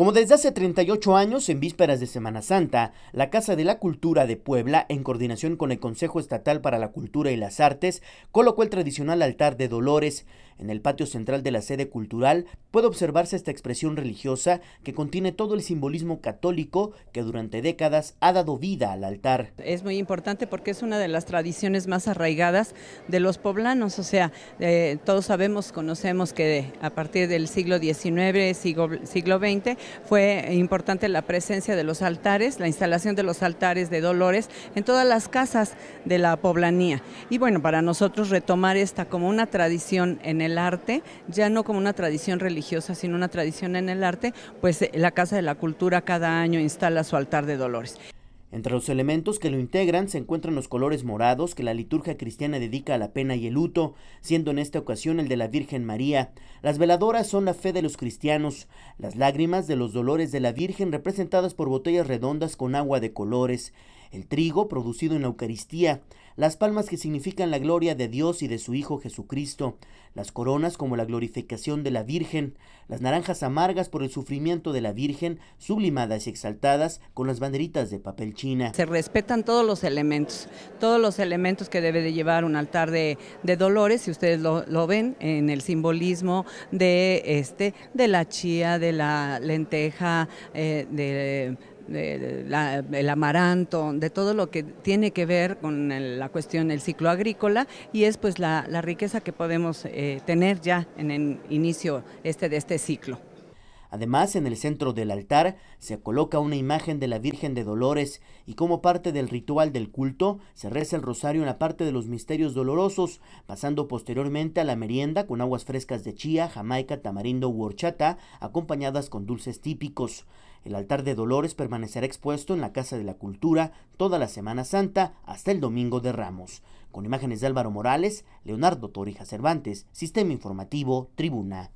Como desde hace 38 años, en vísperas de Semana Santa, la Casa de la Cultura de Puebla, en coordinación con el Consejo Estatal para la Cultura y las Artes, colocó el tradicional altar de Dolores. En el patio central de la sede cultural puede observarse esta expresión religiosa que contiene todo el simbolismo católico que durante décadas ha dado vida al altar. Es muy importante porque es una de las tradiciones más arraigadas de los poblanos, o sea, eh, todos sabemos, conocemos que a partir del siglo XIX, siglo, siglo XX, fue importante la presencia de los altares, la instalación de los altares de Dolores en todas las casas de la poblanía. Y bueno, para nosotros retomar esta como una tradición en el arte, ya no como una tradición religiosa, sino una tradición en el arte, pues eh, la Casa de la Cultura cada año instala su altar de Dolores. Entre los elementos que lo integran se encuentran los colores morados que la liturgia cristiana dedica a la pena y el luto, siendo en esta ocasión el de la Virgen María. Las veladoras son la fe de los cristianos, las lágrimas de los dolores de la Virgen representadas por botellas redondas con agua de colores el trigo producido en la Eucaristía, las palmas que significan la gloria de Dios y de su Hijo Jesucristo, las coronas como la glorificación de la Virgen, las naranjas amargas por el sufrimiento de la Virgen, sublimadas y exaltadas con las banderitas de papel china. Se respetan todos los elementos, todos los elementos que debe de llevar un altar de, dolores, si ustedes lo, ven, en el simbolismo de este, de la chía, de la lenteja, eh, de el amaranto, de todo lo que tiene que ver con la cuestión del ciclo agrícola y es pues la, riqueza que podemos eh, tener ya en el inicio este, de este ciclo. Además, en el centro del altar se coloca una imagen de la Virgen de Dolores y como parte del ritual del culto se reza el rosario en la parte de los misterios dolorosos, pasando posteriormente a la merienda con aguas frescas de chía, jamaica, tamarindo u horchata, acompañadas con dulces típicos. El altar de Dolores permanecerá expuesto en la Casa de la Cultura toda la Semana Santa hasta el Domingo de Ramos. Con imágenes de Álvaro Morales, Leonardo Torija Cervantes, Sistema Informativo, Tribuna.